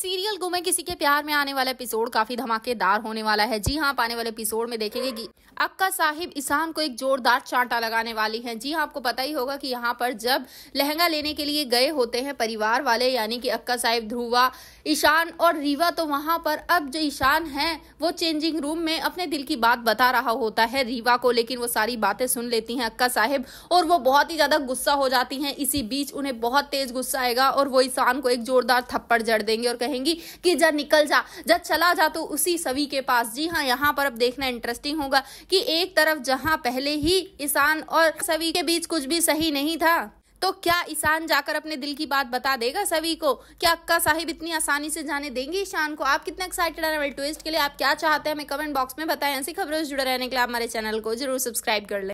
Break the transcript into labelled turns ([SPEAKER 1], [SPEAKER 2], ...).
[SPEAKER 1] serial गुमे किसी के प्यार में आने वाला एपिसोड काफी धमाकेदार होने वाला है जी हाँ आने वाले एपिसोड में देखेंगे कि अक्का साहिब ईशान को एक जोरदार चांटा लगाने वाली हैं जी हाँ आपको पता ही होगा कि यहाँ पर जब लहंगा लेने के लिए गए होते हैं परिवार वाले यानी कि अक्का साहिब ध्रुवा ईशान और रीवा तो वहां पर अब जो ईशान है वो चेंजिंग रूम में अपने दिल की बात बता रहा होता है रीवा को लेकिन वो सारी बातें सुन लेती है अक्का साहिब और वो बहुत ही ज़्यादा गुस्सा हो जाती है इसी बीच उन्हें बहुत तेज गुस्सा आएगा और वो ईशान को एक जोरदार थप्पड़ जड़ देंगे और कहेंगी कि जा निकल जा जा चला जा तो उसी सभी के पास जी हाँ यहाँ पर अब देखना इंटरेस्टिंग होगा कि एक तरफ जहाँ पहले ही ईशान और सभी के बीच कुछ भी सही नहीं था तो क्या ईशान जाकर अपने दिल की बात बता देगा सभी को क्या अक्का साहिब इतनी आसानी से जाने देंगे ईशान को आप कितने एक्साइटेड हैं ट्विस्ट के लिए आप क्या चाहते हैं हमें कमेंट बॉक्स में बताएं ऐसी खबरों से जुड़े रहने के लिए आप हमारे चैनल को जरूर सब्सक्राइब कर लें